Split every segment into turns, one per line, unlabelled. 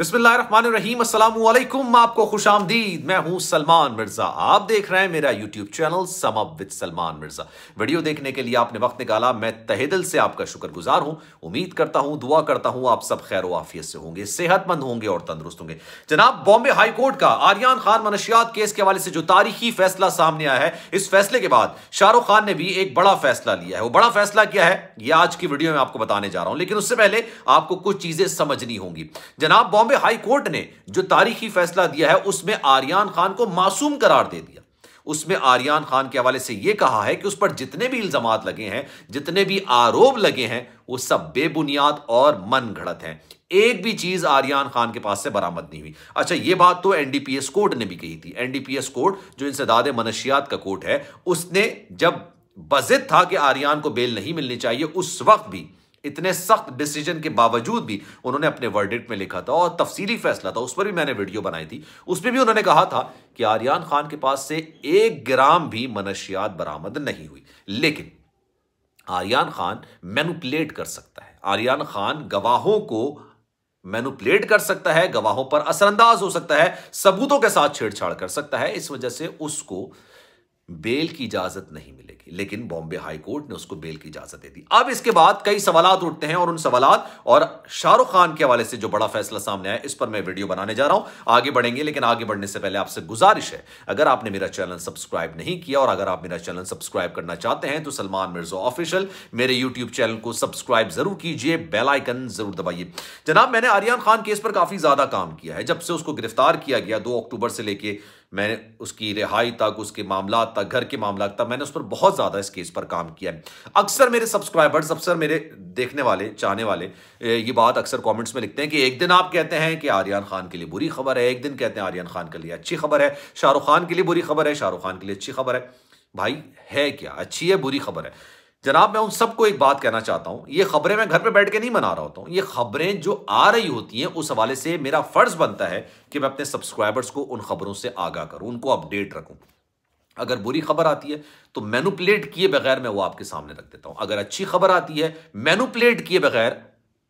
बिस्मिल्लाहिर्रहमानिर्रहीम आपको खुश आमदीद मैं हूं सलमान मिर्जा आप देख रहे हैं मेरा YouTube channel sum up with Salman Mirza video देखने के लिए आपने वक्त निकाला मैं तहेदिल से आपका शुक्रगुजार हूं उम्मीद करता हूं दुआ करता हूं आप सब खैर वाफियत से होंगे सेहतमंद होंगे और तंदुरुस्त होंगे जनाब बॉम्बे हाईकोर्ट का आर्यन खान मनशियात केस के हवाले से जो तारीखी फैसला सामने आया है इस फैसले के बाद शाहरुख खान ने भी एक बड़ा फैसला लिया है वो बड़ा फैसला क्या है ये आज की वीडियो में आपको बताने जा रहा हूं लेकिन उससे पहले आपको कुछ चीजें समझनी होंगी जनाब बॉम्बे बॉम्बे हाई कोर्ट ने जो तारीखी फैसला दिया है उसमें आर्यन खान को मासूम करार दे दिया उसमें आर्यन खान के हवाले से यह कहा है कि उस पर जितने भी इल्जाम लगे हैं जितने भी आरोप लगे हैं वो सब बेबुनियाद और मन घड़त हैं एक भी चीज आर्यन खान के पास से बरामद नहीं हुई अच्छा यह बात तो एनडीपीएस कोर्ट ने भी कही थी एनडीपीएस कोर्ट जो इंसदाद मनशियात का कोर्ट है उसने जब बजित था कि आर्यन को बेल नहीं मिलनी चाहिए उस वक्त भी इतने सख्त डिसीजन के बावजूद भी उन्होंने अपने वर्डिट में लिखा था और तफसीली फैसला था उस पर भी मैंने वीडियो बनाई थी उसमें भी उन्होंने कहा था कि आर्यन खान के पास से एक ग्राम भी मनशियात बरामद नहीं हुई लेकिन आर्यन खान मैनुपलेट कर सकता है आर्यन खान गवाहों को मैनुपलेट कर सकता है गवाहों पर असरअंदाज हो सकता है सबूतों के साथ छेड़छाड़ कर सकता है इस वजह से उसको बेल की इजाजत नहीं मिलेगी लेकिन बॉम्बे हाईकोर्ट ने उसको बेल की इजाजत दे दी अब इसके बाद कई सवाल उठते हैं और उन सवाल और शाहरुख खान के हवाले से जो बड़ा फैसला सामने आया इस पर मैं वीडियो बनाने जा रहा हूं आगे बढ़ेंगे लेकिन आगे बढ़ने से पहले आपसे गुजारिश है अगर आपने मेरा चैनल सब्सक्राइब नहीं किया और अगर आप मेरा चैनल सब्सक्राइब करना चाहते हैं तो सलमान मिर्जो ऑफिशियल मेरे यूट्यूब चैनल को सब्सक्राइब जरूर कीजिए बेलाइकन जरूर दबाइए जनाब मैंने आर्यन खान केस पर काफी ज्यादा काम किया है जब से उसको गिरफ्तार किया गया दो अक्टूबर से लेकर मैंने उसकी रिहाई तक उसके मामला तक घर के मामला तक मैंने उस पर बहुत ज़्यादा इस केस पर काम किया है अक्सर मेरे सब्सक्राइबर्स अक्सर मेरे देखने वाले चाहने वाले ये बात अक्सर कॉमेंट्स में लिखते हैं कि एक दिन आप कहते हैं कि आर्यन खान के लिए बुरी खबर है एक दिन कहते हैं आर्यन खान के लिए अच्छी खबर है शाहरुख खान के लिए बुरी खबर है शाहरुख खान के लिए अच्छी खबर है भाई है क्या अच्छी है बुरी खबर है जनाब मैं उन सबको एक बात कहना चाहता हूं ये खबरें मैं घर पे बैठ के नहीं बना रहा होता हूं ये खबरें जो आ रही होती हैं उस हवाले से मेरा फर्ज बनता है कि मैं अपने सब्सक्राइबर्स को उन खबरों से आगाह करूं उनको अपडेट रखूं अगर बुरी खबर आती है तो मैनुपलेट किए बगैर मैं वो आपके सामने रख देता हूं अगर अच्छी खबर आती है मैनुपलेट किए बगैर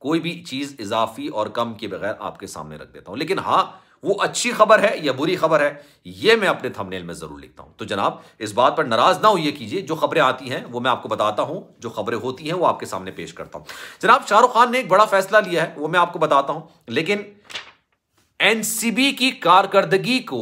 कोई भी चीज इजाफी और कम किए बगैर आपके सामने रख देता हूं लेकिन हां वो अच्छी खबर है या बुरी खबर है ये मैं अपने थंबनेल में जरूर लिखता हूं तो जनाब इस बात पर नाराज ना होइए कीजिए जो खबरें आती हैं वो मैं आपको बताता हूं जो खबरें होती हैं वो आपके सामने पेश करता हूं जनाब शाहरुख खान ने एक बड़ा फैसला लिया है वो मैं आपको बताता हूं लेकिन एनसीबी की कारकर्दगी को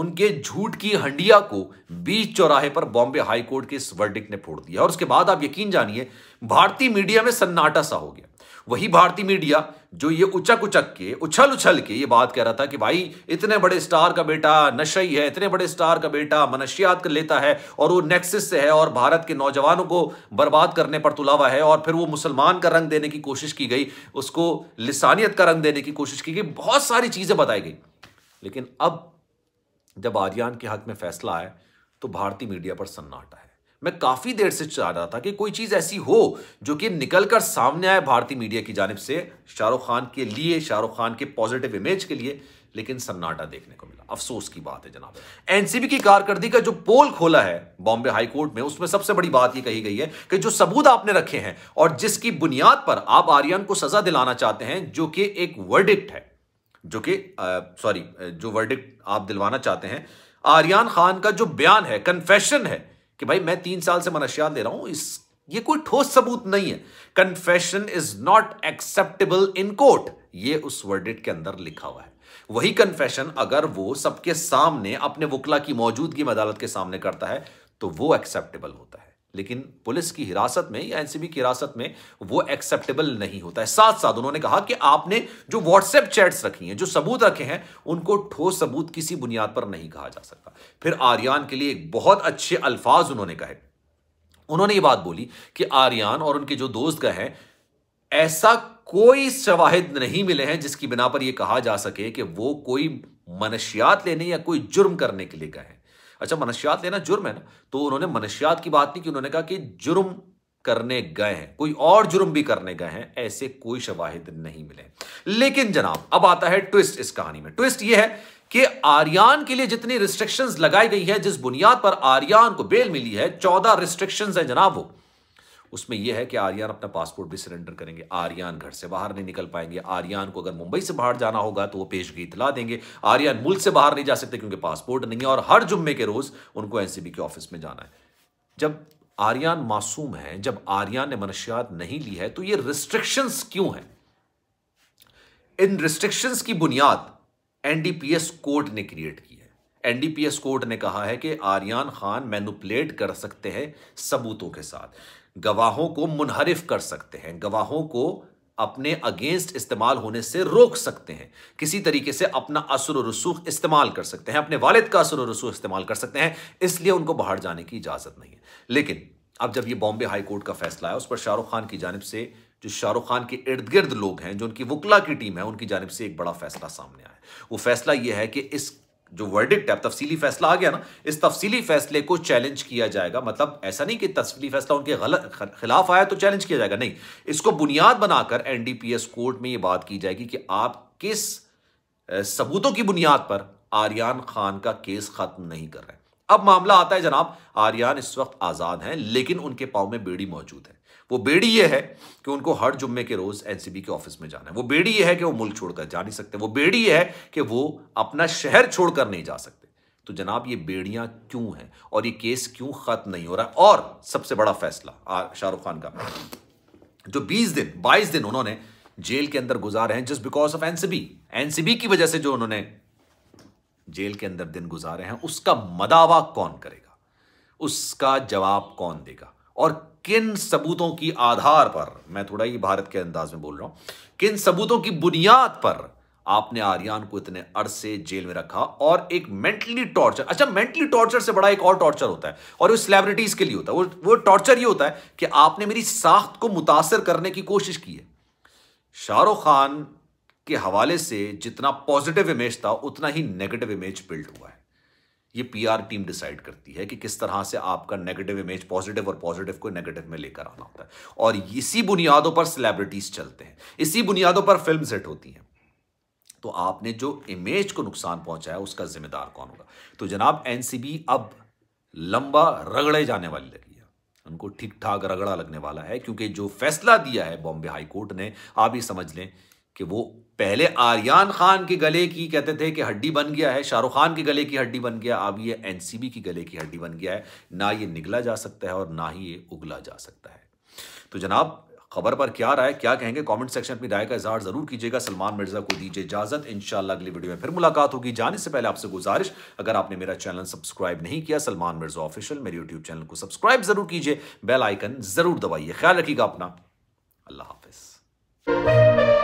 उनके झूठ की हंडिया को बीच चौराहे पर बॉम्बे हाईकोर्ट के इस वर्डिक ने फोड़ दिया और उसके बाद आप यकीन जानिए भारतीय मीडिया में सन्नाटा सा हो गया वही भारतीय मीडिया जो ये उचक उचक के उछल उछल के ये बात कह रहा था कि भाई इतने बड़े स्टार का बेटा नशई है इतने बड़े स्टार का बेटा मनशियात कर लेता है और वो नेक्सिस से है और भारत के नौजवानों को बर्बाद करने पर तुलावा है और फिर वो मुसलमान का रंग देने की कोशिश की गई उसको लिसानियत का रंग देने की कोशिश की गई बहुत सारी चीज़ें बताई गई लेकिन अब जब आर्यान के हक में फैसला आए तो भारतीय मीडिया पर सन्नाटा है मैं काफी देर से चाह रहा था कि कोई चीज ऐसी हो जो कि निकलकर सामने आए भारतीय मीडिया की जानब से शाहरुख खान के लिए शाहरुख खान के पॉजिटिव इमेज के लिए लेकिन सन्नाटा देखने को मिला अफसोस की बात है जनाब एनसीबी की कारकर्दी का जो पोल खोला है बॉम्बे हाईकोर्ट में उसमें सबसे बड़ी बात यह कही गई है कि जो सबूत आपने रखे हैं और जिसकी बुनियाद पर आप आर्यन को सजा दिलाना चाहते हैं जो कि एक वर्डिक्ट है जो कि सॉरी जो वर्डिक्ट आप दिलवाना चाहते हैं आर्यन खान का जो बयान है कन्फेशन है कि भाई मैं तीन साल से मनशियात दे रहा हूं इस ये कोई ठोस सबूत नहीं है confession is not acceptable in court ये उस वर्डिट के अंदर लिखा हुआ है वही कन्फेशन अगर वो सबके सामने अपने वकला की मौजूदगी में अदालत के सामने करता है तो वो एक्सेप्टेबल होता है लेकिन पुलिस की हिरासत में या एनसीबी की हिरासत में वो एक्सेप्टेबल नहीं होता है साथ साथ उन्होंने कहा कि आपने जो व्हाट्सएप चैट्स रखी हैं जो सबूत रखे हैं उनको ठोस सबूत किसी बुनियाद पर नहीं कहा जा सकता फिर आर्यन के लिए एक बहुत अच्छे अल्फाज उन्होंने कहे उन्होंने ये बात बोली कि आर्यन और उनके जो दोस्त गए हैं ऐसा कोई शवाहिद नहीं मिले हैं जिसकी बिना पर यह कहा जा सके कि वो कोई मनशियात लेने या कोई जुर्म करने के लिए गए हैं अच्छा मनुष्यात लेना जुर्म है ना तो उन्होंने मनुष्यात की बात नहीं की उन्होंने कहा कि जुर्म करने गए हैं कोई और जुर्म भी करने गए हैं ऐसे कोई शवाहिद नहीं मिले लेकिन जनाब अब आता है ट्विस्ट इस कहानी में ट्विस्ट यह है कि आर्यन के लिए जितनी रिस्ट्रिक्शंस लगाई गई है जिस बुनियाद पर आर्यन को बेल मिली है चौदह रिस्ट्रिक्शंस है जनाब वो उसमें यह है कि आर्यन अपना पासपोर्ट भी सरेंडर करेंगे आर्यन घर से बाहर नहीं निकल पाएंगे आर्यन को अगर मुंबई से बाहर जाना होगा तो वो पेश की इतला देंगे आर्यन मुल्क से बाहर नहीं जा सकते क्योंकि पासपोर्ट नहीं है और हर जुम्मे के रोज उनको एनसीबी के ऑफिस में जाना है जब आर्यन मासूम है जब आर्यन ने मनशियात नहीं ली है तो ये रिस्ट्रिक्शंस क्यों है इन रिस्ट्रिक्शंस की बुनियाद एनडीपीएस कोर्ट ने क्रिएट की है एनडीपीएस कोर्ट ने कहा है कि आर्यन खान मैनुपलेट कर सकते हैं सबूतों के साथ गवाहों को मुनहरफ कर सकते हैं गवाहों को अपने अगेंस्ट इस्तेमाल होने से रोक सकते हैं किसी तरीके से अपना असर रसूख इस्तेमाल कर सकते हैं अपने वालिद का असर रसूख इस्तेमाल कर सकते हैं इसलिए उनको बाहर जाने की इजाज़त नहीं है लेकिन अब जब ये बॉम्बे हाई कोर्ट का फैसला आया उस पर शाहरुख खान की जानब से जो शाहरुख खान के इर्द गिर्द लोग हैं जो उनकी वकला की टीम है उनकी जानब से एक बड़ा फैसला सामने आया वो फैसला यह है कि इस जो वर्डिक्ट है तफसीली फैसला आ गया ना इस तफसीली फैसले को चैलेंज किया जाएगा मतलब ऐसा नहीं कि तफसीली फैसला उनके गलत खिलाफ आया तो चैलेंज किया जाएगा नहीं इसको बुनियाद बनाकर एनडीपीएस कोर्ट में ये बात की जाएगी कि आप किस सबूतों की बुनियाद पर आर्यन खान का केस खत्म नहीं कर रहे अब मामला आता है जनाब आर्यन इस वक्त आजाद हैं लेकिन उनके पाव में बेड़ी मौजूद है वो बेड़ी ये है कि उनको हर जुम्मे के रोज एनसीबी के ऑफिस में जाना है वो बेड़ी ये है कि वो मुल्क छोड़कर जा नहीं सकते वो बेड़ी ये है कि वो अपना शहर छोड़कर नहीं जा सकते तो जनाब ये बेड़ियां क्यों हैं और ये केस क्यों खत्म नहीं हो रहा और सबसे बड़ा फैसला शाहरुख खान का जो बीस दिन बाईस दिन उन्होंने जेल के अंदर गुजारे हैं just because of NCB NCB की वजह से जो उन्होंने जेल के अंदर दिन गुजारे हैं उसका मदावा कौन करेगा उसका जवाब कौन देगा और किन सबूतों की आधार पर मैं थोड़ा ही भारत के अंदाज में बोल रहा हूं किन सबूतों की बुनियाद पर आपने आर्यन को इतने अरसे जेल में रखा और एक मेंटली टॉर्चर अच्छा मेंटली टॉर्चर से बड़ा एक और टॉर्चर होता है और वो सेलिब्रिटीज के लिए होता है वो वो टॉर्चर ये होता है कि आपने मेरी साख्त को मुतासर करने की कोशिश की है शाहरुख खान के हवाले से जितना पॉजिटिव इमेज था उतना ही नेगेटिव इमेज बिल्ड हुआ है ये पीआर टीम डिसाइड करती है कि किस तरह से आपका नेगेटिव इमेज पॉजिटिव और पॉजिटिव को नेगेटिव में लेकर आना होता है और इसी बुनियादों पर सेलिब्रिटीज चलते हैं इसी बुनियादों पर फिल्म सेट होती हैं तो आपने जो इमेज को नुकसान पहुंचाया उसका जिम्मेदार कौन होगा तो जनाब एनसीबी अब लंबा रगड़े जाने वाली लगी है उनको ठीक ठाक रगड़ा लगने वाला है क्योंकि जो फैसला दिया है बॉम्बे हाई कोर्ट ने आप ही समझ लें कि वो पहले आर्यन खान के गले की कहते थे कि हड्डी बन गया है शाहरुख खान के गले की हड्डी बन गया अब ये एनसीबी की गले की हड्डी बन गया है ना ये निगला जा सकता है और ना ही ये उगला जा सकता है तो जनाब खबर पर क्या राय क्या कहेंगे कमेंट सेक्शन में राय का इजहार जरूर कीजिएगा सलमान मिर्जा को दीजिए इजाजत इंशाल्लाह अगली वीडियो में फिर मुलाकात होगी जाने से पहले आपसे गुजारिश अगर आपने मेरा चैनल सब्सक्राइब नहीं किया सलमान मिर्जा ऑफिशियल मेरे यूट्यूब चैनल को सब्सक्राइब जरूर कीजिए बेल आइकन जरूर दबाइए ख्याल रखिएगा अपना अल्लाह हाफिज